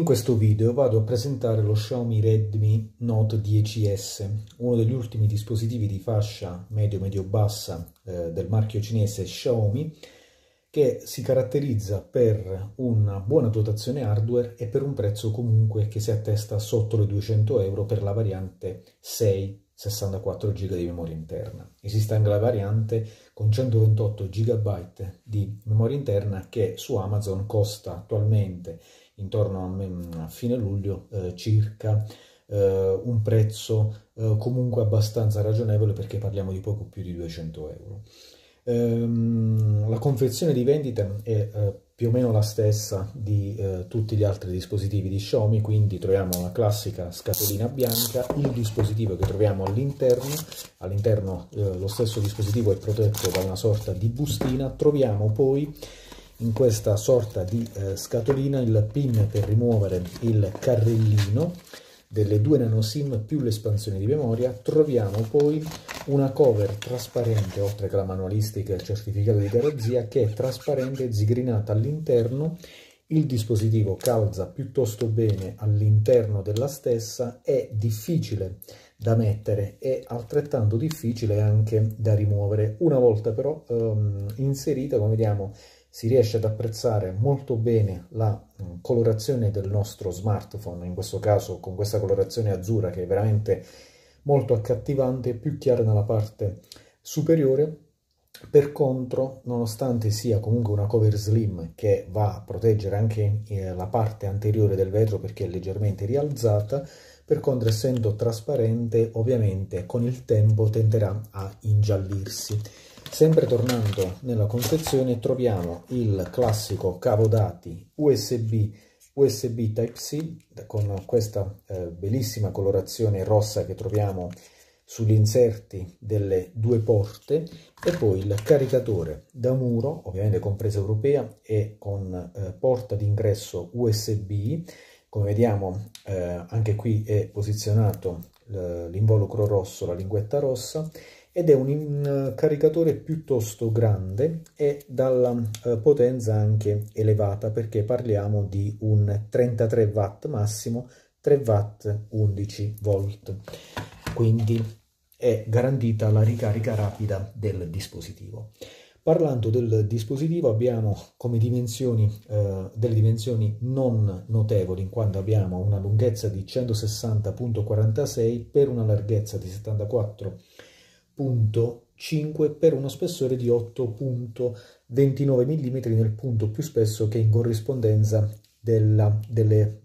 In questo video vado a presentare lo Xiaomi Redmi Note 10S, uno degli ultimi dispositivi di fascia medio-medio-bassa eh, del marchio cinese Xiaomi, che si caratterizza per una buona dotazione hardware e per un prezzo comunque che si attesta sotto le 200 euro per la variante 6 64 GB di memoria interna. Esiste anche la variante con 128 GB di memoria interna che su Amazon costa attualmente intorno a, fine luglio eh, circa eh, un prezzo eh, comunque abbastanza ragionevole perché parliamo di poco più di 200 euro. Ehm, la confezione di vendita è eh, più o meno la stessa di eh, tutti gli altri dispositivi di Xiaomi, quindi troviamo la classica scatolina bianca, il dispositivo che troviamo all'interno, all'interno eh, lo stesso dispositivo è protetto da una sorta di bustina, troviamo poi in questa sorta di eh, scatolina il pin per rimuovere il carrellino delle due nano sim più l'espansione di memoria, troviamo poi una cover trasparente, oltre che la manualistica e il certificato di garanzia, che è trasparente e zigrinata all'interno, il dispositivo calza piuttosto bene all'interno della stessa, è difficile da mettere e altrettanto difficile anche da rimuovere. Una volta però ehm, inserita, come vediamo, si riesce ad apprezzare molto bene la mm, colorazione del nostro smartphone, in questo caso con questa colorazione azzurra che è veramente molto accattivante, più chiara nella parte superiore. Per contro, nonostante sia comunque una cover slim che va a proteggere anche eh, la parte anteriore del vetro perché è leggermente rialzata, per contro essendo trasparente ovviamente con il tempo tenderà a ingiallirsi. Sempre tornando nella confezione troviamo il classico cavo dati USB USB Type-C con questa eh, bellissima colorazione rossa che troviamo sugli inserti delle due porte e poi il caricatore da muro, ovviamente compresa europea e con eh, porta d'ingresso USB. Come vediamo eh, anche qui è posizionato eh, l'involucro rosso, la linguetta rossa ed è un eh, caricatore piuttosto grande e dalla eh, potenza anche elevata perché parliamo di un 33 watt massimo 3 watt 11 volt quindi è garantita la ricarica rapida del dispositivo parlando del dispositivo abbiamo come dimensioni eh, delle dimensioni non notevoli in quanto abbiamo una lunghezza di 160.46 per una larghezza di 74 5 per uno spessore di 8.29 mm nel punto più spesso che in corrispondenza della, delle,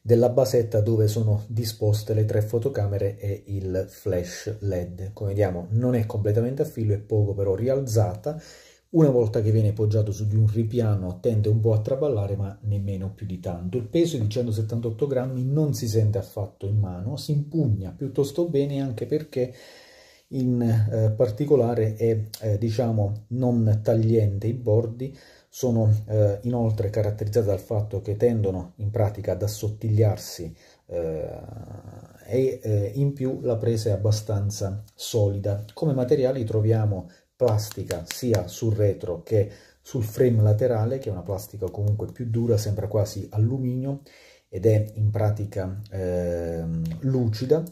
della basetta dove sono disposte le tre fotocamere e il flash led. Come vediamo non è completamente a filo, è poco però rialzata. Una volta che viene poggiato su di un ripiano tende un po' a traballare ma nemmeno più di tanto. Il peso di 178 grammi non si sente affatto in mano, si impugna piuttosto bene anche perché in eh, particolare è eh, diciamo non tagliente i bordi sono eh, inoltre caratterizzate dal fatto che tendono in pratica ad assottigliarsi eh, e eh, in più la presa è abbastanza solida come materiali troviamo plastica sia sul retro che sul frame laterale che è una plastica comunque più dura sembra quasi alluminio ed è in pratica ehm, lucida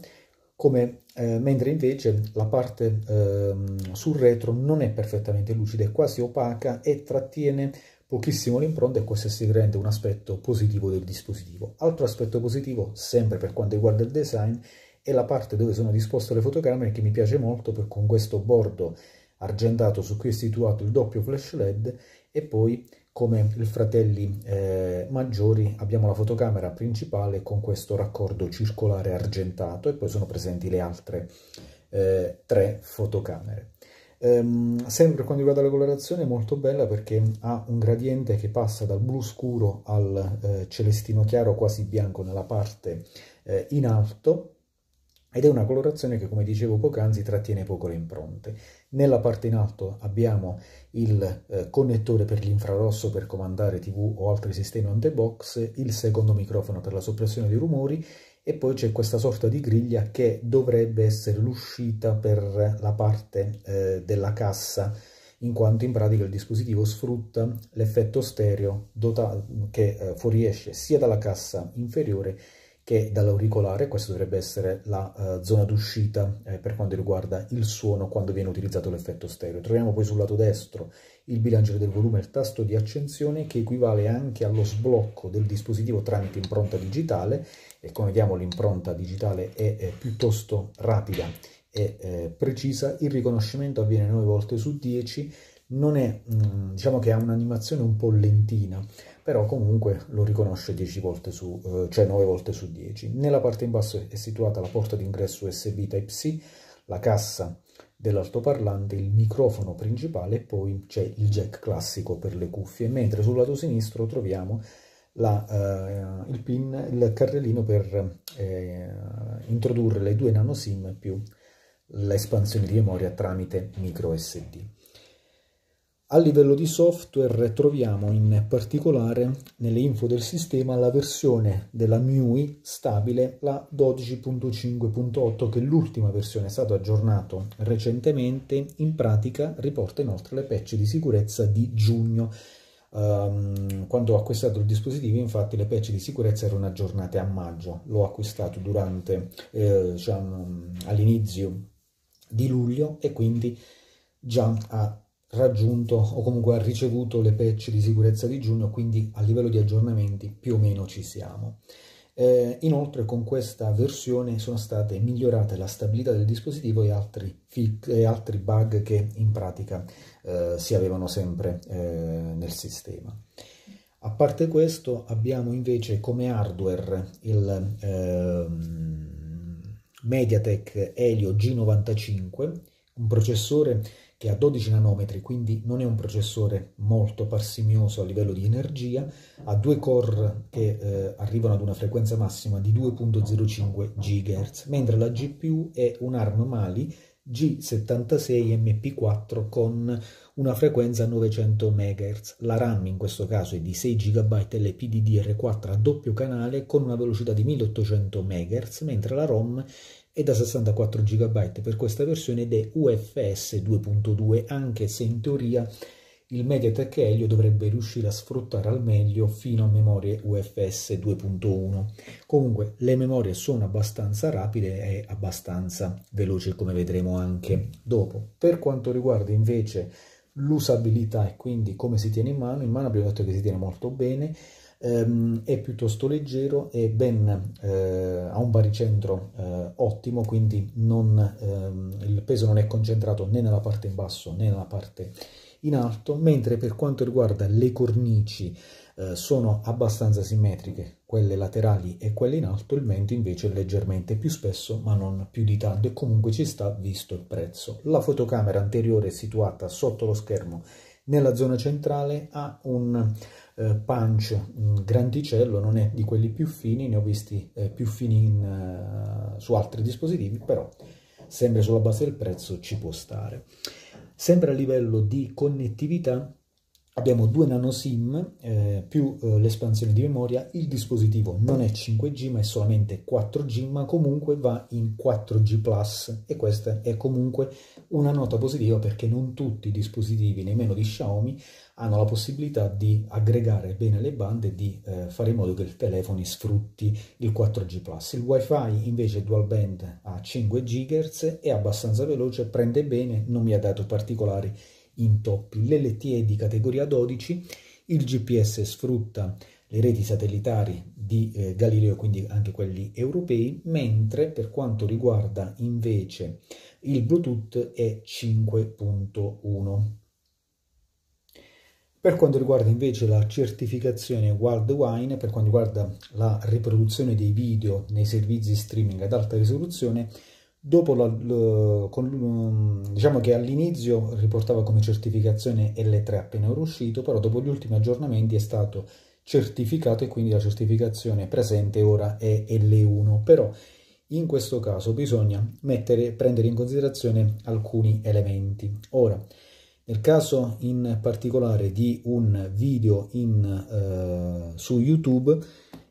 come, eh, mentre invece la parte eh, sul retro non è perfettamente lucida, è quasi opaca e trattiene pochissimo l'impronta e questo si rende un aspetto positivo del dispositivo. Altro aspetto positivo, sempre per quanto riguarda il design, è la parte dove sono disposte le fotocamere che mi piace molto perché con questo bordo argentato su cui è situato il doppio flash led e poi come i fratelli eh, maggiori abbiamo la fotocamera principale con questo raccordo circolare argentato e poi sono presenti le altre eh, tre fotocamere. Ehm, sempre quando riguarda la colorazione è molto bella perché ha un gradiente che passa dal blu scuro al eh, celestino chiaro quasi bianco nella parte eh, in alto ed è una colorazione che come dicevo poc'anzi trattiene poco le impronte. Nella parte in alto abbiamo il eh, connettore per l'infrarosso per comandare TV o altri sistemi on the box, il secondo microfono per la soppressione dei rumori e poi c'è questa sorta di griglia che dovrebbe essere l'uscita per la parte eh, della cassa in quanto in pratica il dispositivo sfrutta l'effetto stereo che eh, fuoriesce sia dalla cassa inferiore che dall'auricolare, questa dovrebbe essere la uh, zona d'uscita eh, per quanto riguarda il suono quando viene utilizzato l'effetto stereo. Troviamo poi sul lato destro il bilanciere del volume il tasto di accensione che equivale anche allo sblocco del dispositivo tramite impronta digitale e come vediamo l'impronta digitale è, è, piuttosto rapida e eh, precisa, il riconoscimento avviene 9 volte su 10, non è, mh, mm, diciamo che ha un'animazione un po' lentina, però comunque lo riconosce 10 volte su, eh, cioè 9 volte su 10. Nella parte in basso è situata la porta d'ingresso USB Type-C, la cassa dell'altoparlante, il microfono principale e poi c'è il jack classico per le cuffie, mentre sul lato sinistro troviamo la, eh, il, pin, il carrellino per eh, introdurre le due nano SIM più l'espansione di memoria tramite micro SD. A livello di software troviamo in particolare nelle info del sistema la versione della MIUI stabile, la 12.5.8 che l'ultima versione, è stata aggiornata recentemente, in pratica riporta inoltre le patch di sicurezza di giugno. Um, quando ho acquistato il dispositivo infatti le patch di sicurezza erano aggiornate a maggio, l'ho acquistato durante, eh, diciamo, all'inizio di luglio e quindi già a raggiunto o comunque ha ricevuto le patch di sicurezza di giugno, quindi a livello di aggiornamenti più o meno ci siamo. Eh, inoltre con questa versione sono state migliorate la stabilità del dispositivo e altri, e altri bug che in pratica eh, si avevano sempre eh, nel sistema. A parte questo abbiamo invece come hardware il ehm, MediaTek Helio G95, un processore che ha 12 nanometri, quindi non è un processore molto parsimioso a livello di energia, ha due core che eh, arrivano ad una frequenza massima di 2.05 GHz, mentre la GPU è un ARM Mali G76MP4 con una frequenza 900 MHz. La RAM in questo caso è di 6 GB LPDDR4 a doppio canale con una velocità di 1800 MHz, mentre la ROM è da 64 GB per questa versione ed è UFS 2.2 anche se in teoria il MediaTek Helio dovrebbe riuscire a sfruttare al meglio fino a memorie UFS 2.1. Comunque le memorie sono abbastanza rapide e abbastanza veloci come vedremo anche dopo. Per quanto riguarda invece l'usabilità e quindi come si tiene in mano, in mano abbiamo detto che si tiene molto bene, ehm, è piuttosto leggero e ben, eh, ha un baricentro eh, ottimo, quindi non, ehm, il peso non è concentrato né nella parte in basso né nella parte in alto, mentre per quanto riguarda le cornici eh, sono abbastanza simmetriche, quelle laterali e quelle in alto, il mento invece è leggermente più spesso ma non più di tanto e comunque ci sta visto il prezzo. La fotocamera anteriore situata sotto lo schermo nella zona centrale ha un eh, punch mh, grandicello, non è di quelli più fini, ne ho visti eh, più fini in, uh, su altri dispositivi, però sempre sulla base del prezzo ci può stare. Sempre a livello di connettività, abbiamo due nano SIM eh, più eh, l'espansione di memoria, il dispositivo non è 5G ma è solamente 4G ma comunque va in 4G Plus e questa è comunque una nota positiva perché non tutti i dispositivi, nemmeno di Xiaomi, hanno la possibilità di aggregare bene le bande e di eh, fare in modo che il telefono sfrutti il 4G Plus. Il WiFi invece è dual band a 5 GHz è abbastanza veloce, prende bene, non mi ha dato particolari intoppi. L'LTE di categoria 12, il GPS sfrutta le reti satellitari di eh, Galileo, quindi anche quelli europei, mentre per quanto riguarda invece il Bluetooth è 5.1. Per quanto riguarda invece la certificazione WorldWine, per quanto riguarda la riproduzione dei video nei servizi streaming ad alta risoluzione, Dopo la, la, con, mm, diciamo che all'inizio riportava come certificazione L3 appena uscito, però dopo gli ultimi aggiornamenti è stato certificato e quindi la certificazione presente ora è L1, però in questo caso bisogna mettere, prendere in considerazione alcuni elementi. Ora, nel caso in particolare di un video in, eh, su YouTube,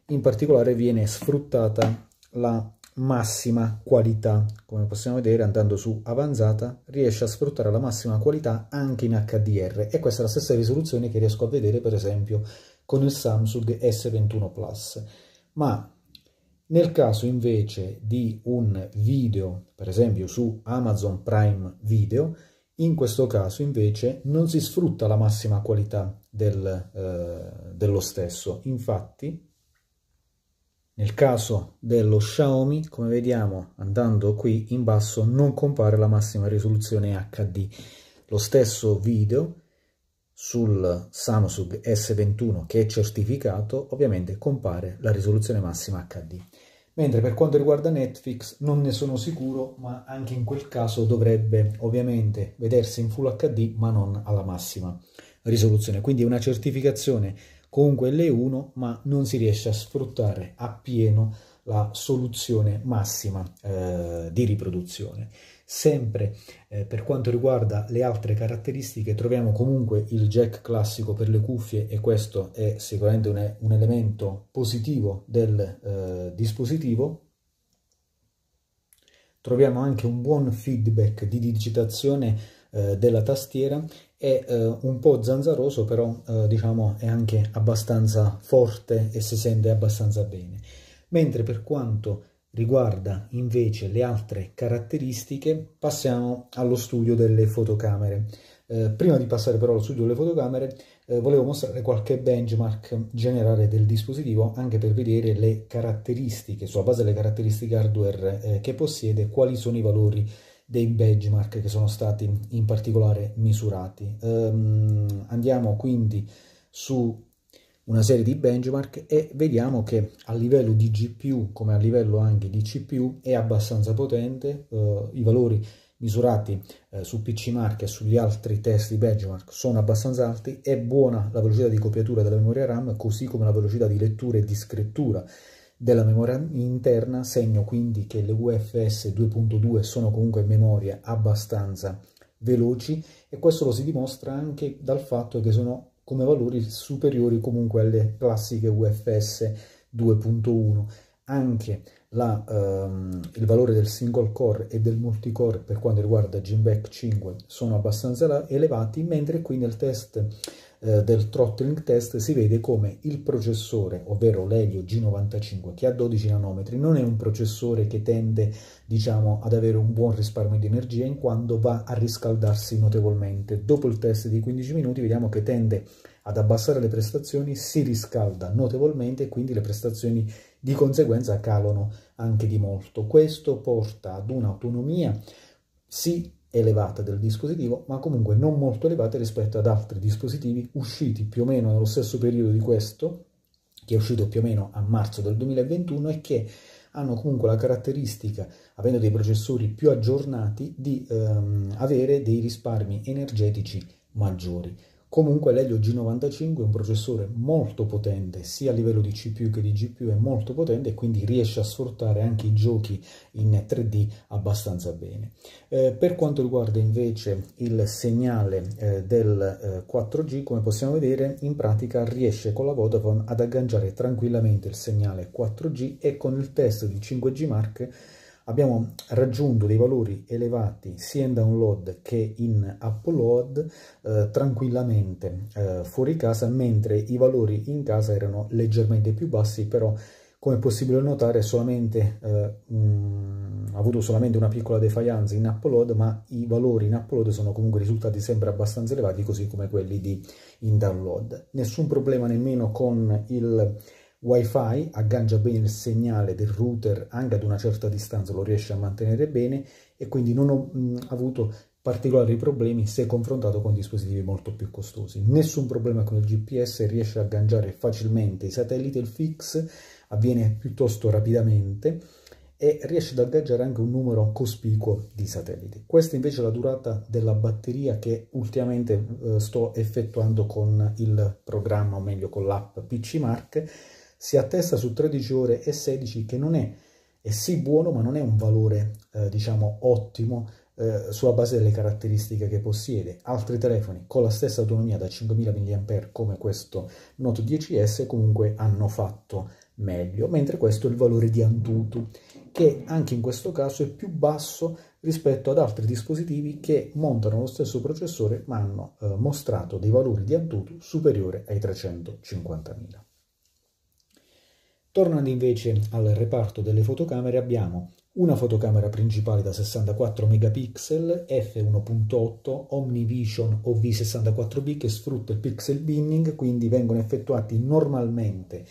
in particolare viene sfruttata la massima qualità. Come possiamo vedere andando su avanzata riesce a sfruttare la massima qualità anche in HDR e questa è la stessa risoluzione che riesco a vedere per esempio con il Samsung S21 Plus. Ma nel caso invece di un video, per esempio su Amazon Prime Video, in questo caso invece non si sfrutta la massima qualità del, eh, dello stesso. Infatti nel caso dello Xiaomi, come vediamo andando qui in basso, non compare la massima risoluzione HD. Lo stesso video sul Samsung S21 che è certificato, ovviamente compare la risoluzione massima HD. Mentre per quanto riguarda Netflix non ne sono sicuro, ma anche in quel caso dovrebbe ovviamente vedersi in Full HD, ma non alla massima risoluzione. Quindi una certificazione con quelle 1, ma non si riesce a sfruttare appieno la soluzione massima eh, di riproduzione. Sempre eh, per quanto riguarda le altre caratteristiche troviamo comunque il jack classico per le cuffie e questo è sicuramente un, un elemento positivo del eh, dispositivo. Troviamo anche un buon feedback di digitazione eh, della tastiera è eh, un po' zanzaroso però eh, diciamo è anche abbastanza forte e si sente abbastanza bene mentre per quanto riguarda invece le altre caratteristiche passiamo allo studio delle fotocamere eh, prima di passare però allo studio delle fotocamere eh, volevo mostrare qualche benchmark generale del dispositivo anche per vedere le caratteristiche sulla base delle caratteristiche hardware eh, che possiede quali sono i valori dei benchmark che sono stati in particolare misurati. Um, andiamo quindi su una serie di benchmark e vediamo che a livello di GPU come a livello anche di CPU è abbastanza potente, uh, i valori misurati eh, su PC Mark e sugli altri test di benchmark sono abbastanza alti, è buona la velocità di copiatura della memoria RAM così come la velocità di lettura e di scrittura della memoria interna, segno quindi che le UFS 2.2 sono comunque memorie abbastanza veloci e questo lo si dimostra anche dal fatto che sono come valori superiori comunque alle classiche UFS 2.1. Anche la, ehm, il valore del single core e del multicore per quanto riguarda GMBEC 5 sono abbastanza elevati, mentre qui nel test eh, del throttling test si vede come il processore, ovvero l'Elio G95, che ha 12 nanometri, non è un processore che tende diciamo, ad avere un buon risparmio di energia in quanto va a riscaldarsi notevolmente. Dopo il test di 15 minuti vediamo che tende ad abbassare le prestazioni, si riscalda notevolmente e quindi le prestazioni di conseguenza calano anche di molto. Questo porta ad un'autonomia sì elevata del dispositivo, ma comunque non molto elevata rispetto ad altri dispositivi usciti più o meno nello stesso periodo di questo, che è uscito più o meno a marzo del 2021 e che hanno comunque la caratteristica, avendo dei processori più aggiornati, di ehm, avere dei risparmi energetici maggiori. Comunque l'Elio G95 è un processore molto potente, sia a livello di CPU che di GPU è molto potente e quindi riesce a sfruttare anche i giochi in 3D abbastanza bene. Eh, per quanto riguarda invece il segnale eh, del eh, 4G, come possiamo vedere, in pratica riesce con la Vodafone ad agganciare tranquillamente il segnale 4G e con il test di 5G Mark abbiamo raggiunto dei valori elevati sia in download che in upload eh, tranquillamente eh, fuori casa, mentre i valori in casa erano leggermente più bassi, però come è possibile notare solamente, eh, mh, mm, ha avuto solamente una piccola defianza in upload, ma i valori in upload sono comunque risultati sempre abbastanza elevati, così come quelli di in download. Nessun problema nemmeno con il wifi aggancia bene il segnale del router anche ad una certa distanza lo riesce a mantenere bene e quindi non ho mh, avuto particolari problemi se confrontato con dispositivi molto più costosi. Nessun problema con il GPS, riesce a agganciare facilmente i satelliti, il fix avviene piuttosto rapidamente e riesce ad agganciare anche un numero cospicuo di satelliti. Questa invece è la durata della batteria che ultimamente eh, sto effettuando con il programma, o meglio con l'app PC Mark, si attesta su 13 ore e 16 che non è, è sì buono ma non è un valore eh, diciamo ottimo eh, sulla base delle caratteristiche che possiede. Altri telefoni con la stessa autonomia da 5000 mAh come questo Note 10S comunque hanno fatto meglio, mentre questo è il valore di Antutu che anche in questo caso è più basso rispetto ad altri dispositivi che montano lo stesso processore ma hanno eh, mostrato dei valori di Antutu superiore ai 350.000. Tornando invece al reparto delle fotocamere abbiamo una fotocamera principale da 64 megapixel f1.8 OmniVision ov 64 b che sfrutta il pixel binning, quindi vengono effettuati normalmente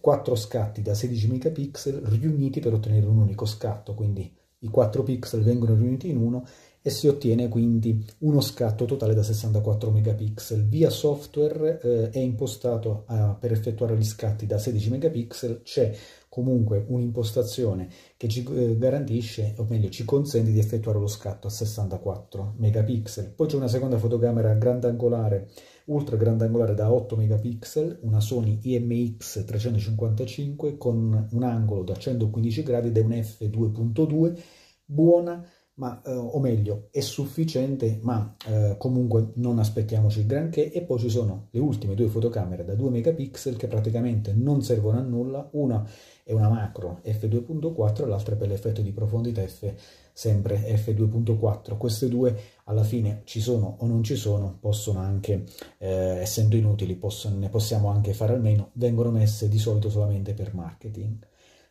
4 scatti da 16 megapixel riuniti per ottenere un unico scatto, quindi i 4 pixel vengono riuniti in uno e si ottiene quindi uno scatto totale da 64 megapixel. Via software eh, è impostato a, per effettuare gli scatti da 16 megapixel, c'è comunque un'impostazione che ci eh, garantisce, o meglio ci consente di effettuare lo scatto a 64 megapixel. Poi c'è una seconda fotocamera grandangolare, ultra grandangolare da 8 megapixel, una Sony IMX 355 con un angolo da 115 gradi ed è un f2.2 buona ma, eh, o meglio, è sufficiente, ma eh, comunque non aspettiamoci granché. E poi ci sono le ultime due fotocamere da 2 megapixel che praticamente non servono a nulla. Una è una macro f2.4, l'altra per l'effetto di profondità f sempre f2.4. Queste due alla fine ci sono o non ci sono, possono anche, eh, essendo inutili, possono, ne possiamo anche fare almeno, vengono messe di solito solamente per marketing.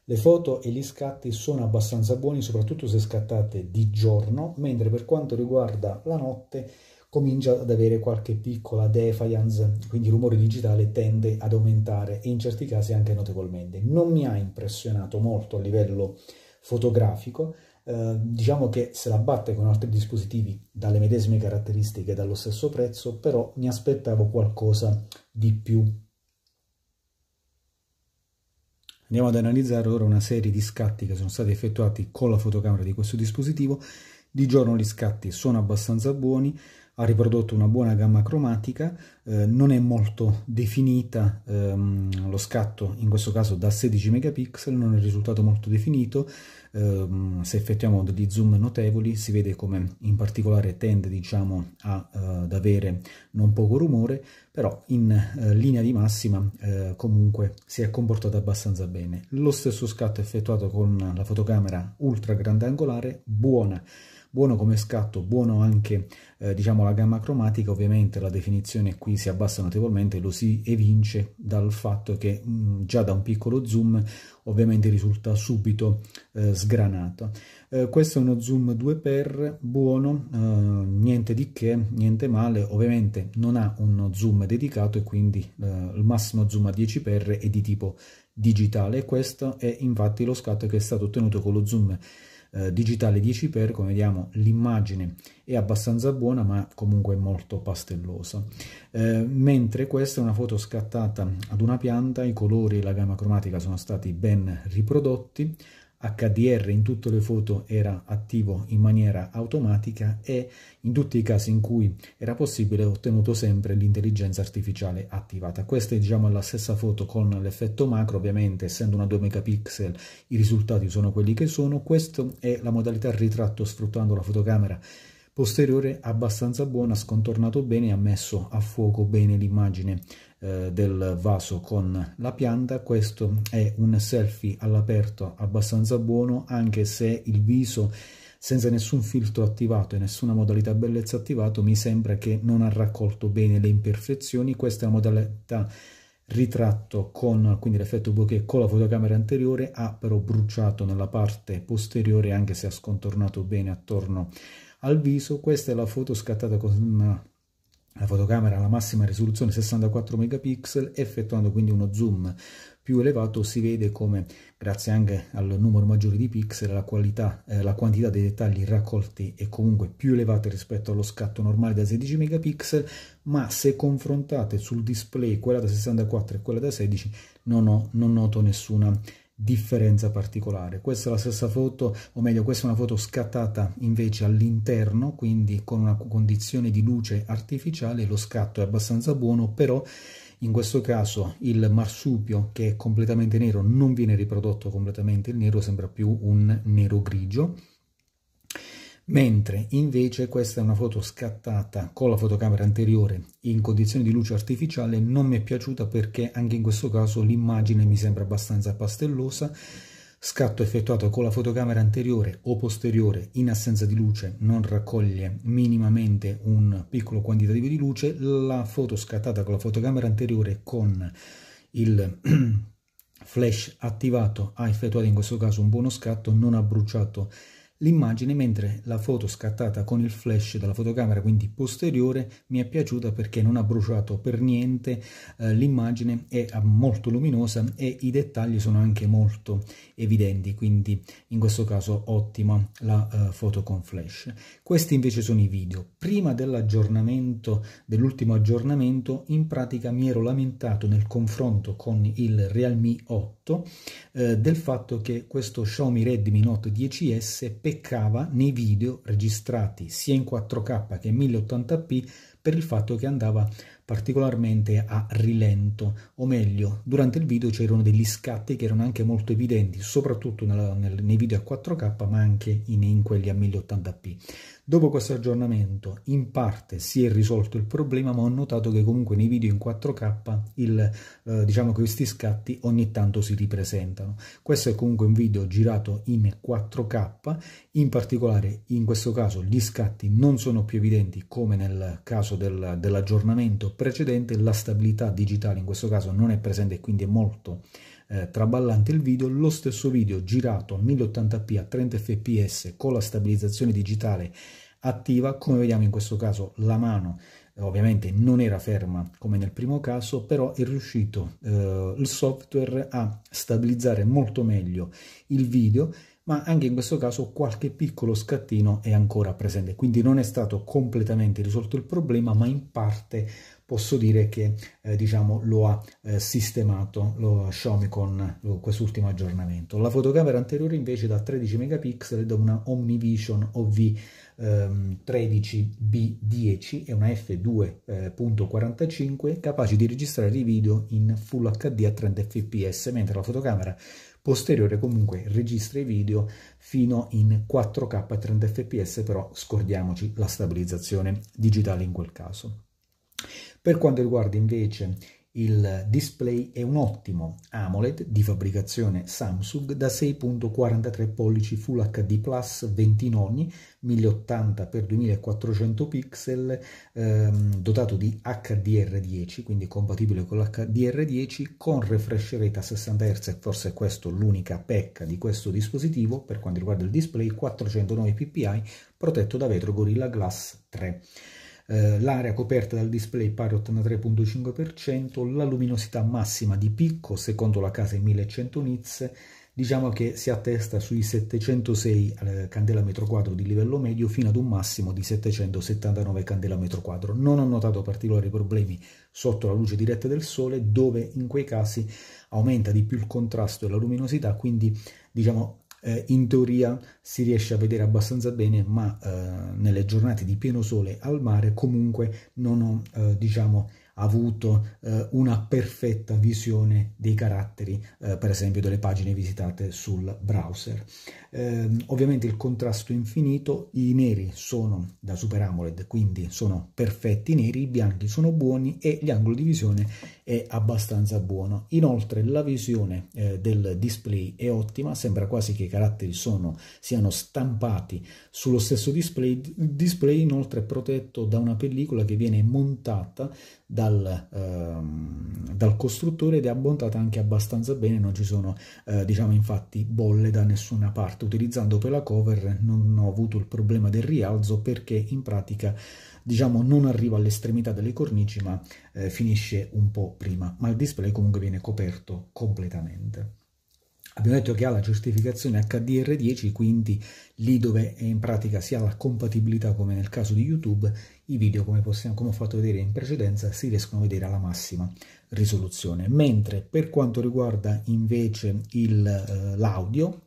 Le foto e gli scatti sono abbastanza buoni, soprattutto se scattate di giorno, mentre per quanto riguarda la notte comincia ad avere qualche piccola defiance, quindi il rumore digitale tende ad aumentare e in certi casi anche notevolmente. Non mi ha impressionato molto a livello fotografico, eh, diciamo che se la batte con altri dispositivi dalle medesime caratteristiche e dallo stesso prezzo, però mi aspettavo qualcosa di più Andiamo ad analizzare ora una serie di scatti che sono stati effettuati con la fotocamera di questo dispositivo. Di giorno gli scatti sono abbastanza buoni, ha riprodotto una buona gamma cromatica, eh, non è molto definita ehm, lo scatto, in questo caso da 16 megapixel, non è risultato molto definito, ehm, se effettuiamo degli zoom notevoli si vede come in particolare tende diciamo a, eh, ad avere non poco rumore, però in eh, linea di massima eh, comunque si è comportata abbastanza bene. Lo stesso scatto effettuato con la fotocamera ultra grande angolare, buona buono come scatto, buono anche eh, diciamo la gamma cromatica, ovviamente la definizione qui si abbassa notevolmente, lo si evince dal fatto che mh, mm, già da un piccolo zoom ovviamente risulta subito eh, sgranato. Eh, questo è uno zoom 2x buono, eh, niente di che, niente male, ovviamente non ha uno zoom dedicato e quindi eh, il massimo zoom a 10x è di tipo digitale, questo è infatti lo scatto che è stato ottenuto con lo zoom eh, digitale 10x, come vediamo l'immagine è abbastanza buona ma comunque molto pastellosa, eh, mentre questa è una foto scattata ad una pianta, i colori e la gamma cromatica sono stati ben riprodotti, HDR in tutte le foto era attivo in maniera automatica e in tutti i casi in cui era possibile ho ottenuto sempre l'intelligenza artificiale attivata. Questa è diciamo la stessa foto con l'effetto macro, ovviamente essendo una 2 megapixel i risultati sono quelli che sono. Questa è la modalità ritratto sfruttando la fotocamera posteriore abbastanza buona, scontornato bene e ha messo a fuoco bene l'immagine eh, del vaso con la pianta. Questo è un selfie all'aperto abbastanza buono, anche se il viso senza nessun filtro attivato e nessuna modalità bellezza attivato mi sembra che non ha raccolto bene le imperfezioni. Questa è la modalità ritratto con quindi l'effetto bokeh con la fotocamera anteriore ha però bruciato nella parte posteriore anche se ha scontornato bene attorno al viso questa è la foto scattata con la fotocamera ha la massima risoluzione 64 megapixel, effettuando quindi uno zoom più elevato si vede come, grazie anche al numero maggiore di pixel, la, qualità, eh, la quantità dei dettagli raccolti è comunque più elevata rispetto allo scatto normale da 16 megapixel, ma se confrontate sul display quella da 64 e quella da 16 non, ho, non noto nessuna differenza particolare. Questa è la stessa foto, o meglio, questa è una foto scattata invece all'interno, quindi con una condizione di luce artificiale, lo scatto è abbastanza buono, però in questo caso il marsupio che è completamente nero non viene riprodotto completamente il nero, sembra più un nero grigio mentre invece questa è una foto scattata con la fotocamera anteriore in condizioni di luce artificiale non mi è piaciuta perché anche in questo caso l'immagine mi sembra abbastanza pastellosa scatto effettuato con la fotocamera anteriore o posteriore in assenza di luce non raccoglie minimamente un piccolo quantitativo di luce, la foto scattata con la fotocamera anteriore con il flash attivato ha effettuato in questo caso un buono scatto, non ha bruciato L'immagine, mentre la foto scattata con il flash della fotocamera, quindi posteriore, mi è piaciuta perché non ha bruciato per niente, eh, l'immagine è eh, molto luminosa e i dettagli sono anche molto evidenti, quindi in questo caso ottima la eh, foto con flash. Questi invece sono i video. Prima dell'aggiornamento, dell'ultimo aggiornamento, in pratica mi ero lamentato nel confronto con il Realme 8 fatto, eh, del fatto che questo Xiaomi Redmi Note 10S peccava nei video registrati sia in 4K che in 1080p per il fatto che andava particolarmente a rilento, o meglio, durante il video c'erano degli scatti che erano anche molto evidenti, soprattutto nella, nel, nei video a 4K, ma anche in, in quelli a 1080p. Dopo questo aggiornamento, in parte si è risolto il problema, ma ho notato che comunque nei video in 4K il, eh, diciamo questi scatti ogni tanto si ripresentano. Questo è comunque un video girato in 4K, in particolare in questo caso gli scatti non sono più evidenti come nel caso del, dell'aggiornamento precedente la stabilità digitale in questo caso non è presente e quindi è molto eh, traballante il video, lo stesso video girato a 1080p a 30 fps con la stabilizzazione digitale attiva, come vediamo in questo caso la mano eh, ovviamente non era ferma come nel primo caso, però è riuscito eh, il software a stabilizzare molto meglio il video, ma anche in questo caso qualche piccolo scattino è ancora presente, quindi non è stato completamente risolto il problema, ma in parte posso dire che eh, diciamo, lo ha eh, sistemato lo Xiaomi con quest'ultimo aggiornamento. La fotocamera anteriore invece da 13 megapixel e da una Omnivision OV ehm, 13B10 e una f2.45 eh, capaci di registrare i video in Full HD a 30 fps, mentre la fotocamera posteriore comunque registra i video fino in 4K a 30 fps, però scordiamoci la stabilizzazione digitale in quel caso. Per quanto riguarda invece il display è un ottimo AMOLED di fabbricazione Samsung da 6.43 pollici Full HD Plus 20 noni 1080x2400 pixel ehm, dotato di HDR10 quindi compatibile con l'HDR10 con refresh rate a 60 Hz e forse questa è l'unica pecca di questo dispositivo per quanto riguarda il display 409 ppi protetto da vetro Gorilla Glass 3. Eh, l'area coperta dal display pari 83.5%, la luminosità massima di picco, secondo la casa in 1100 nits, diciamo che si attesta sui 706 eh, candela metro quadro di livello medio fino ad un massimo di 779 candela metro quadro. Non ho notato particolari problemi sotto la luce diretta del sole, dove in quei casi aumenta di più il contrasto e la luminosità, quindi diciamo eh, in teoria si riesce a vedere abbastanza bene, ma eh, nelle giornate di pieno sole al mare comunque non ho, eh, diciamo, avuto eh, una perfetta visione dei caratteri, eh, per esempio delle pagine visitate sul browser. Ehm, ovviamente il contrasto è infinito, i neri sono da Super AMOLED, quindi sono perfetti neri, i bianchi sono buoni e gli angoli di visione è abbastanza buono. Inoltre la visione eh, del display è ottima, sembra quasi che i caratteri sono, siano stampati sullo stesso display. Il display inoltre è protetto da una pellicola che viene montata dal, ehm, dal costruttore ed è montata anche abbastanza bene, non ci sono eh, diciamo infatti bolle da nessuna parte. Utilizzando per la cover non ho avuto il problema del rialzo perché in pratica diciamo non arriva all'estremità delle cornici ma eh, finisce un po' prima, ma il display comunque viene coperto completamente. Abbiamo detto che ha la certificazione HDR10, quindi lì dove in pratica si ha la compatibilità come nel caso di YouTube, i video come, possiamo, come ho fatto vedere in precedenza si riescono a vedere alla massima risoluzione. Mentre per quanto riguarda invece eh, l'audio, eh,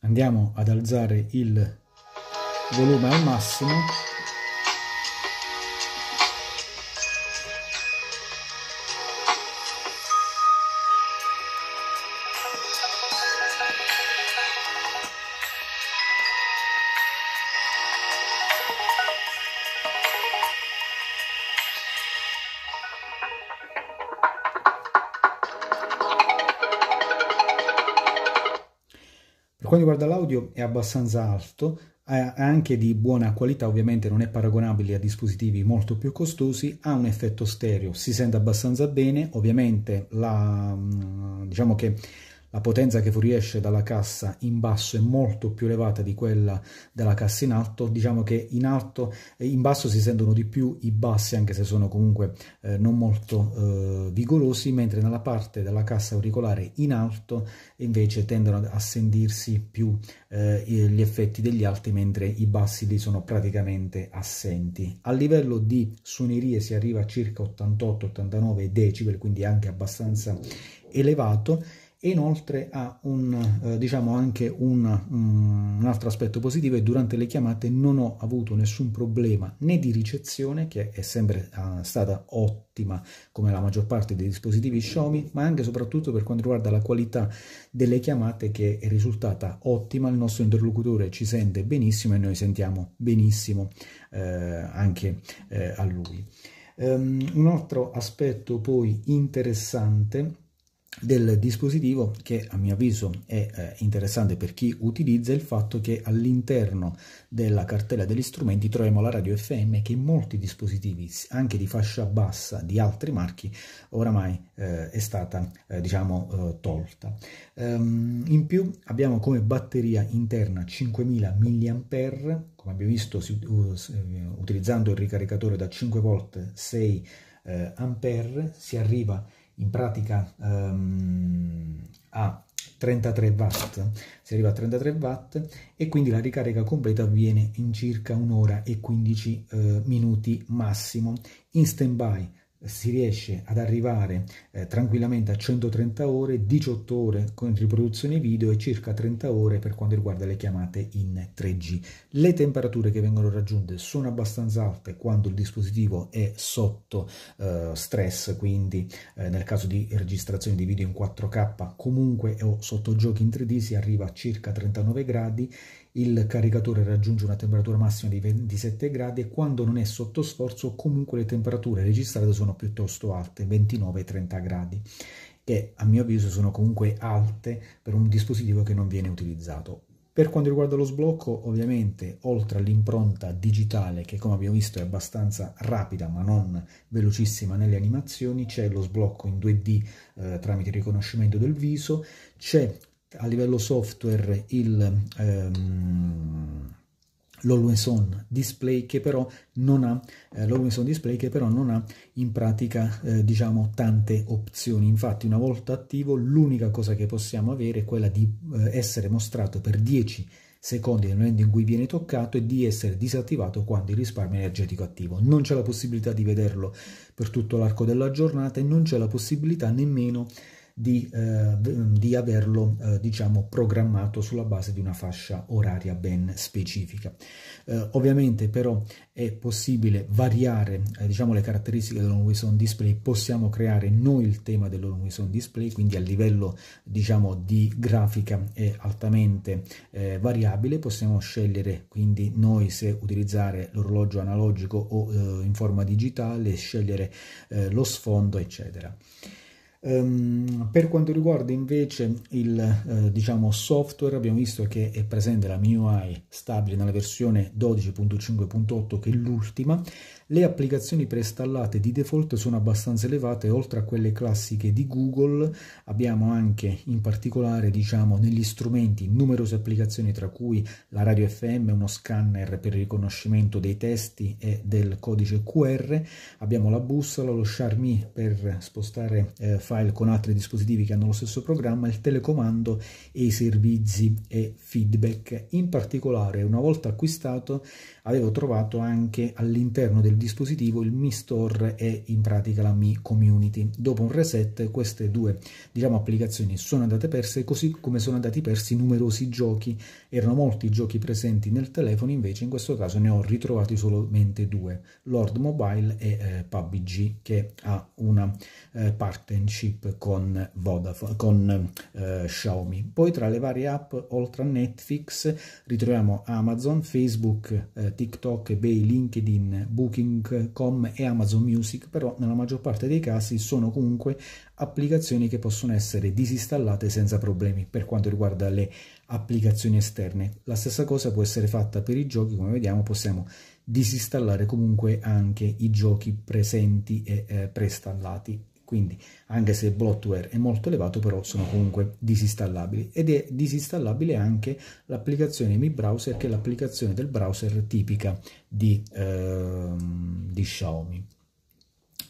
andiamo ad alzare il volume al massimo quanto riguarda l'audio è abbastanza alto, è anche di buona qualità, ovviamente non è paragonabile a dispositivi molto più costosi, ha un effetto stereo, si sente abbastanza bene, ovviamente la, mm, diciamo che la potenza che fuoriesce dalla cassa in basso è molto più elevata di quella della cassa in alto. Diciamo che in alto e in basso si sentono di più i bassi, anche se sono comunque eh, non molto eh, vigorosi, mentre nella parte della cassa auricolare in alto invece tendono a sentirsi più eh, gli effetti degli alti, mentre i bassi lì sono praticamente assenti. A livello di suonerie si arriva a circa 88-89 decibel, quindi anche abbastanza elevato e inoltre ha un, eh, diciamo anche un, mm, un, altro aspetto positivo è durante le chiamate non ho avuto nessun problema né di ricezione che è sempre eh, stata ottima come la maggior parte dei dispositivi Xiaomi ma anche e soprattutto per quanto riguarda la qualità delle chiamate che è risultata ottima il nostro interlocutore ci sente benissimo e noi sentiamo benissimo eh, anche eh, a lui um, un altro aspetto poi interessante del dispositivo che a mio avviso è eh, interessante per chi utilizza il fatto che all'interno della cartella degli strumenti troviamo la radio FM che molti dispositivi anche di fascia bassa di altri marchi oramai eh, è stata eh, diciamo eh, tolta um, in più abbiamo come batteria interna 5000 mAh come abbiamo visto si, uh, utilizzando il ricaricatore da 5 volt 6 eh, ampere si arriva a in pratica um, a 33 watt, si arriva a 33 watt e quindi la ricarica completa avviene in circa un'ora e 15 eh, minuti massimo in stand by si riesce ad arrivare eh, tranquillamente a 130 ore, 18 ore con riproduzione video e circa 30 ore per quanto riguarda le chiamate in 3G. Le temperature che vengono raggiunte sono abbastanza alte quando il dispositivo è sotto eh, stress, quindi eh, nel caso di registrazione di video in 4K comunque o sotto giochi in 3D si arriva a circa 39 gradi il caricatore raggiunge una temperatura massima di 27 gradi e quando non è sotto sforzo comunque le temperature registrate sono piuttosto alte, 29-30 gradi, che a mio avviso sono comunque alte per un dispositivo che non viene utilizzato. Per quanto riguarda lo sblocco, ovviamente, oltre all'impronta digitale, che come abbiamo visto è abbastanza rapida ma non velocissima nelle animazioni, c'è lo sblocco in 2D eh, tramite riconoscimento del viso, c'è a livello software il ehm, l'Always Display che però non ha, eh, Display che però non ha in pratica eh, diciamo tante opzioni. Infatti una volta attivo l'unica cosa che possiamo avere è quella di eh, essere mostrato per 10 secondi nel momento in cui viene toccato e di essere disattivato quando il risparmio energetico è attivo. Non c'è la possibilità di vederlo per tutto l'arco della giornata e non c'è la possibilità nemmeno di di, eh, di averlo eh, diciamo programmato sulla base di una fascia oraria ben specifica. Eh, ovviamente però è possibile variare eh, diciamo le caratteristiche dell'on Wison display, possiamo creare noi il tema dell'on Wison display, quindi a livello diciamo di grafica è altamente eh, variabile, possiamo scegliere quindi noi se utilizzare l'orologio analogico o eh, in forma digitale, scegliere lo sfondo eccetera. Um, per quanto riguarda invece il eh, diciamo software abbiamo visto che è presente la MIUI stabile nella versione 12.5.8 che è l'ultima le applicazioni preinstallate di default sono abbastanza elevate, oltre a quelle classiche di Google abbiamo anche in particolare diciamo, negli strumenti numerose applicazioni tra cui la radio FM, uno scanner per il riconoscimento dei testi e del codice QR, abbiamo la bussola, lo Charmi per spostare eh, file con altri dispositivi che hanno lo stesso programma, il telecomando e i servizi e feedback. In particolare una volta acquistato avevo trovato anche all'interno del del dispositivo il Mi Store e in pratica la Mi Community. Dopo un reset queste due diciamo, applicazioni sono andate perse così come sono andati persi numerosi giochi, erano molti giochi presenti nel telefono invece in questo caso ne ho ritrovati solamente due, Lord Mobile e eh, PUBG che ha una eh, partnership con, Vodafone, con eh, Xiaomi. Poi tra le varie app oltre a Netflix ritroviamo Amazon, Facebook, eh, TikTok, eBay, LinkedIn, Booking, Sync.com e Amazon Music, però nella maggior parte dei casi sono comunque applicazioni che possono essere disinstallate senza problemi per quanto riguarda le applicazioni esterne. La stessa cosa può essere fatta per i giochi, come vediamo possiamo disinstallare comunque anche i giochi presenti e eh, preinstallati. Quindi anche se il bloatware è molto elevato però sono comunque disinstallabili ed è disinstallabile anche l'applicazione Mi Browser che è l'applicazione del browser tipica di, eh, di Xiaomi.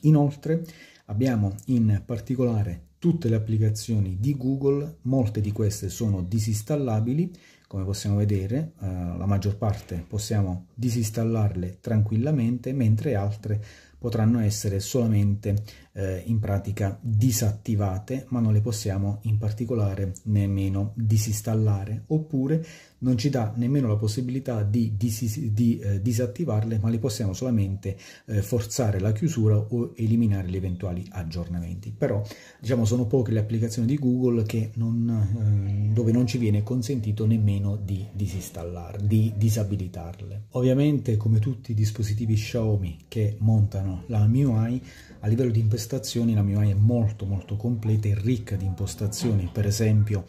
Inoltre abbiamo in particolare tutte le applicazioni di Google, molte di queste sono disinstallabili, come possiamo vedere eh, la maggior parte possiamo disinstallarle tranquillamente, mentre altre potranno essere solamente eh, in pratica disattivate, ma non le possiamo in particolare nemmeno disinstallare, oppure non ci dà nemmeno la possibilità di, di, di eh, disattivarle, ma le possiamo solamente eh, forzare la chiusura o eliminare gli eventuali aggiornamenti. Però diciamo sono poche le applicazioni di Google non, eh, dove non ci viene consentito nemmeno di disinstallarle, di disabilitarle. Ovviamente come tutti i dispositivi Xiaomi che montano la MIUI, a livello di impostazioni la MIUI è molto molto completa e ricca di impostazioni, per esempio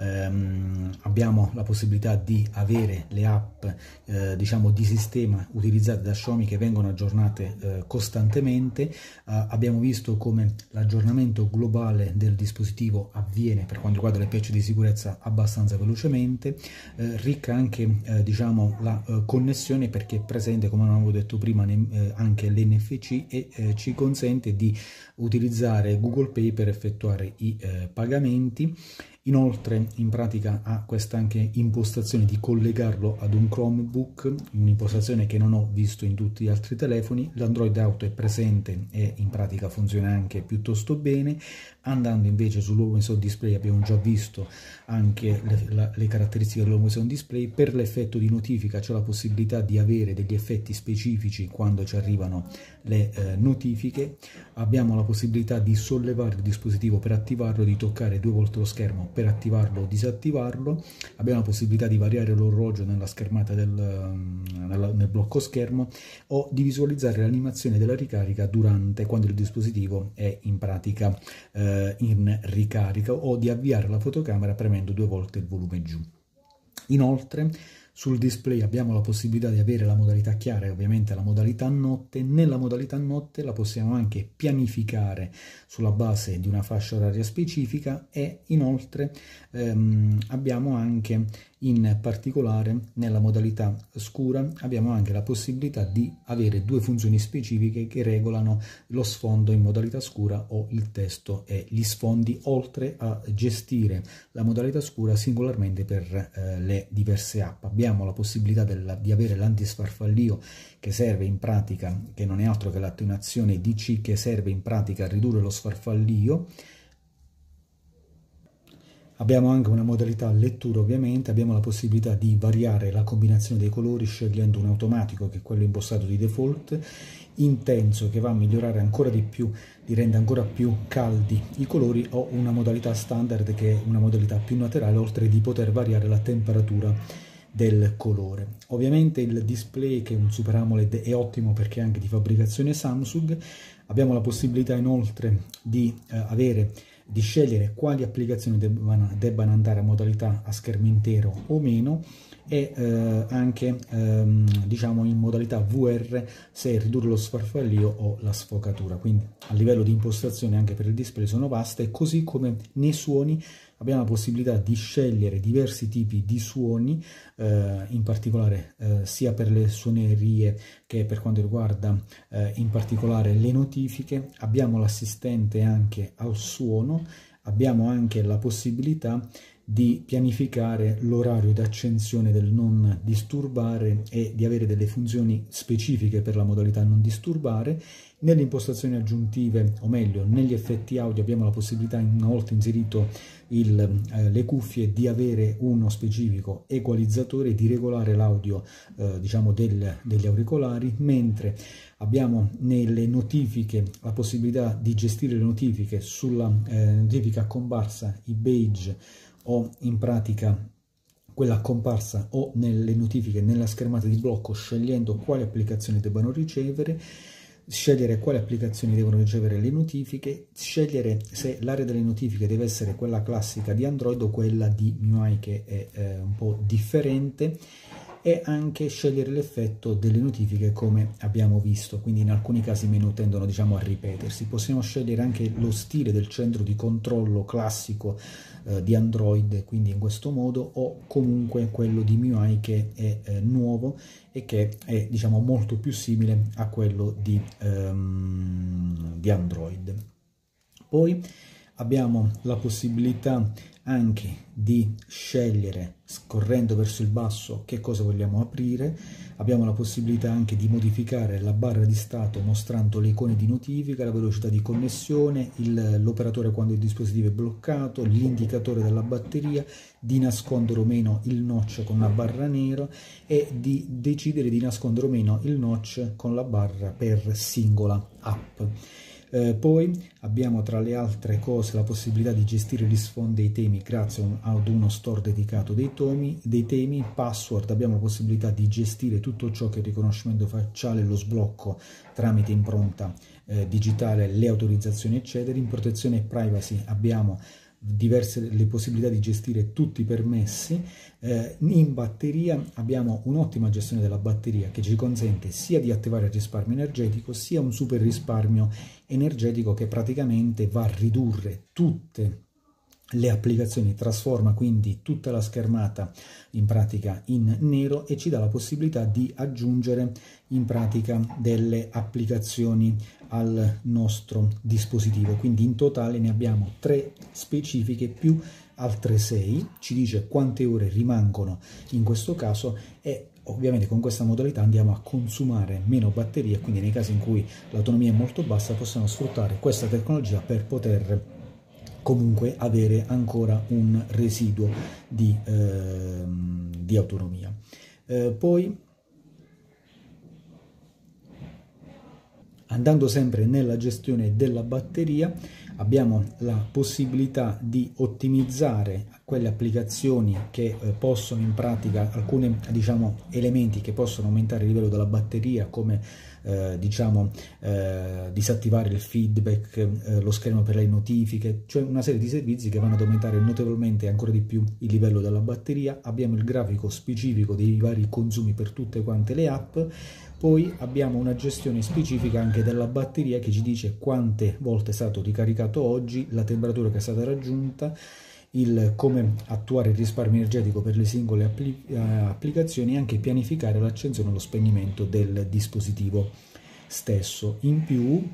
ehm, abbiamo la possibilità di avere le app eh, diciamo di sistema utilizzate da Xiaomi che vengono aggiornate eh, costantemente eh, abbiamo visto come l'aggiornamento globale del dispositivo avviene per quanto riguarda le patch di sicurezza abbastanza velocemente eh, ricca anche eh, diciamo la eh, connessione perché è presente come avevo detto prima ne, anche l'NFC e ci consente di utilizzare Google Pay per effettuare i pagamenti Inoltre in pratica ha questa anche impostazione di collegarlo ad un Chromebook, un'impostazione che non ho visto in tutti gli altri telefoni, l'Android Auto è presente e in pratica funziona anche piuttosto bene, Andando invece sull'Home Sound Display abbiamo già visto anche le, la, le caratteristiche dell'Home Sound Display, per l'effetto di notifica c'è la possibilità di avere degli effetti specifici quando ci arrivano le eh, notifiche, abbiamo la possibilità di sollevare il dispositivo per attivarlo, di toccare due volte lo schermo per attivarlo o disattivarlo, abbiamo la possibilità di variare l'orologio nella schermata del, ehm, nel, nel blocco schermo o di visualizzare l'animazione della ricarica durante quando il dispositivo è in pratica eh, eh, in ricarica o di avviare la fotocamera premendo due volte il volume giù. Inoltre sul display abbiamo la possibilità di avere la modalità chiara e ovviamente la modalità notte. Nella modalità notte la possiamo anche pianificare sulla base di una fascia oraria specifica e inoltre ehm, abbiamo anche in particolare nella modalità scura abbiamo anche la possibilità di avere due funzioni specifiche che regolano lo sfondo in modalità scura o il testo e gli sfondi oltre a gestire la modalità scura singolarmente per eh, le diverse app. Abbiamo la possibilità della, di avere l'antisfarfallio che serve in pratica, che non è altro che l'attenuazione di C che serve in pratica a ridurre lo sfarfallio. Abbiamo anche una modalità lettura ovviamente, abbiamo la possibilità di variare la combinazione dei colori scegliendo un automatico che è quello impostato di default, intenso che va a migliorare ancora di più, li rende ancora più caldi i colori o una modalità standard che è una modalità più naturale oltre di poter variare la temperatura del colore. Ovviamente il display che è un Super AMOLED è ottimo perché è anche di fabbricazione Samsung, abbiamo la possibilità inoltre di eh, avere di scegliere quali applicazioni debbano, debbano, andare a modalità a schermo intero o meno e eh, anche ehm, diciamo in modalità VR se ridurre lo sfarfallio o la sfocatura quindi a livello di impostazione anche per il display sono vaste così come nei suoni abbiamo la possibilità di scegliere diversi tipi di suoni, eh, in particolare eh, sia per le suonerie che per quanto riguarda eh, in particolare le notifiche, abbiamo l'assistente anche al suono, abbiamo anche la possibilità di pianificare l'orario d'accensione del non disturbare e di avere delle funzioni specifiche per la modalità non disturbare nelle impostazioni aggiuntive, o meglio, negli effetti audio abbiamo la possibilità, una volta inserito il, eh, le cuffie, di avere uno specifico equalizzatore, di regolare l'audio eh, diciamo del, degli auricolari, mentre abbiamo nelle notifiche la possibilità di gestire le notifiche sulla eh, notifica comparsa, i beige o in pratica quella comparsa o nelle notifiche nella schermata di blocco scegliendo quali applicazioni debbano ricevere scegliere quali applicazioni devono ricevere le notifiche, scegliere se l'area delle notifiche deve essere quella classica di Android o quella di MIUI che è eh, un po' differente e anche scegliere l'effetto delle notifiche come abbiamo visto, quindi in alcuni casi i menu tendono diciamo, a ripetersi. Possiamo scegliere anche lo stile del centro di controllo classico eh, di Android, quindi in questo modo, o comunque quello di MIUI che è eh, nuovo e che è diciamo molto più simile a quello di, ehm, di Android. Poi abbiamo la possibilità anche di scegliere scorrendo verso il basso che cosa vogliamo aprire abbiamo la possibilità anche di modificare la barra di stato mostrando le icone di notifica la velocità di connessione l'operatore quando il dispositivo è bloccato l'indicatore della batteria di nascondere o meno il notch con la barra nera e di decidere di nascondere o meno il notch con la barra per singola app eh, poi abbiamo tra le altre cose la possibilità di gestire gli sfondi dei temi grazie ad uno store dedicato dei, tomi, dei temi, password abbiamo la possibilità di gestire tutto ciò che è il riconoscimento facciale, lo sblocco tramite impronta eh, digitale, le autorizzazioni eccetera, in protezione e privacy abbiamo diverse le possibilità di gestire tutti i permessi. Eh, in batteria abbiamo un'ottima gestione della batteria che ci consente sia di attivare il risparmio energetico sia un super risparmio energetico che praticamente va a ridurre tutte le applicazioni trasforma quindi tutta la schermata in pratica in nero e ci dà la possibilità di aggiungere in pratica delle applicazioni al nostro dispositivo quindi in totale ne abbiamo tre specifiche più altre sei ci dice quante ore rimangono in questo caso e ovviamente con questa modalità andiamo a consumare meno batteria quindi nei casi in cui l'autonomia è molto bassa possiamo sfruttare questa tecnologia per poter comunque avere ancora un residuo di, eh, di autonomia. Eh, poi, andando sempre nella gestione della batteria, abbiamo la possibilità di ottimizzare quelle applicazioni che eh, possono in pratica alcuni diciamo, elementi che possono aumentare il livello della batteria come eh, diciamo, eh, disattivare il feedback, eh, lo schermo per le notifiche, cioè una serie di servizi che vanno ad aumentare notevolmente ancora di più il livello della batteria. Abbiamo il grafico specifico dei vari consumi per tutte quante le app, poi abbiamo una gestione specifica anche della batteria che ci dice quante volte è stato ricaricato oggi, la temperatura che è stata raggiunta, il come attuare il risparmio energetico per le singole appli eh, applicazioni e anche pianificare l'accensione e lo spegnimento del dispositivo stesso. In più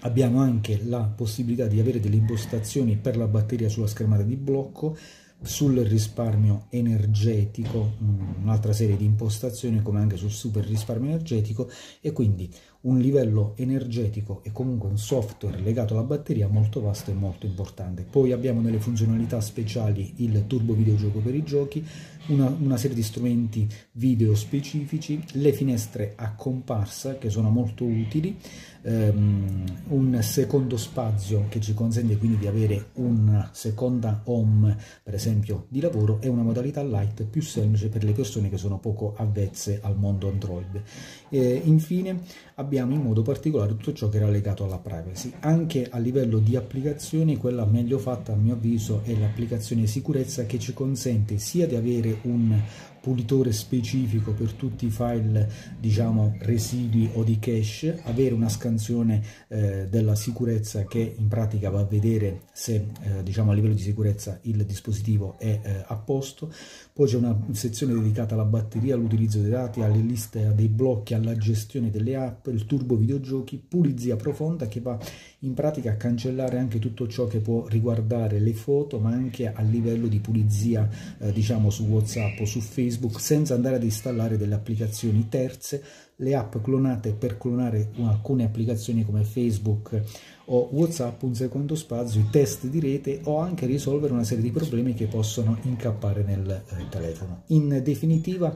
abbiamo anche la possibilità di avere delle impostazioni per la batteria sulla schermata di blocco sul risparmio energetico, mm, un'altra serie di impostazioni come anche sul super risparmio energetico e quindi un livello energetico e comunque un software legato alla batteria molto vasto e molto importante. Poi abbiamo nelle funzionalità speciali il turbo videogioco per i giochi, una, una serie di strumenti video specifici, le finestre a comparsa che sono molto utili, ehm, un secondo spazio che ci consente quindi di avere una seconda home per esempio di lavoro è una modalità light più semplice per le persone che sono poco avvezze al mondo Android. E infine abbiamo in modo particolare tutto ciò che era legato alla privacy. Anche a livello di applicazioni quella meglio fatta a mio avviso è l'applicazione sicurezza che ci consente sia di avere un pulitore specifico per tutti i file diciamo residui o di cache avere una scansione eh, della sicurezza che in pratica va a vedere se eh, diciamo a livello di sicurezza il dispositivo è eh, a posto poi c'è una sezione dedicata alla batteria, all'utilizzo dei dati, alle liste dei blocchi, alla gestione delle app, il turbo videogiochi, pulizia profonda che va in pratica a cancellare anche tutto ciò che può riguardare le foto, ma anche a livello di pulizia, eh, diciamo su WhatsApp o su Facebook, senza andare ad installare delle applicazioni terze le app clonate per clonare alcune applicazioni come Facebook o WhatsApp, un secondo spazio, i test di rete o anche risolvere una serie di problemi che possono incappare nel eh, telefono. In definitiva,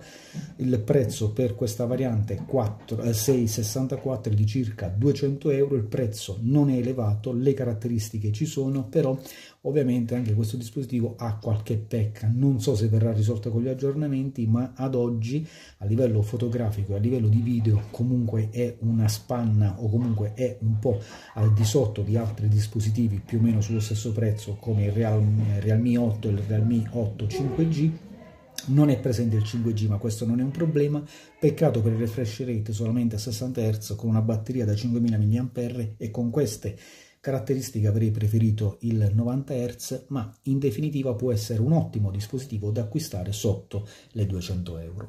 il prezzo per questa variante 4, eh, 664 di circa 200 euro, il prezzo non è elevato, le caratteristiche ci sono, però Ovviamente anche questo dispositivo ha qualche pecca, non so se verrà risolta con gli aggiornamenti, ma ad oggi a livello fotografico e a livello di video comunque è una spanna o comunque è un po' al di sotto di altri dispositivi più o meno sullo stesso prezzo come il eh, Realme, Realme 8 e il Realme 8 5G non è presente il 5G, ma questo non è un problema. Peccato per il refresh rate solamente a 60 Hz con una batteria da 5000 mAh e con queste caratteristica avrei preferito il 90 Hz, ma in definitiva può essere un ottimo dispositivo da acquistare sotto le 200 euro.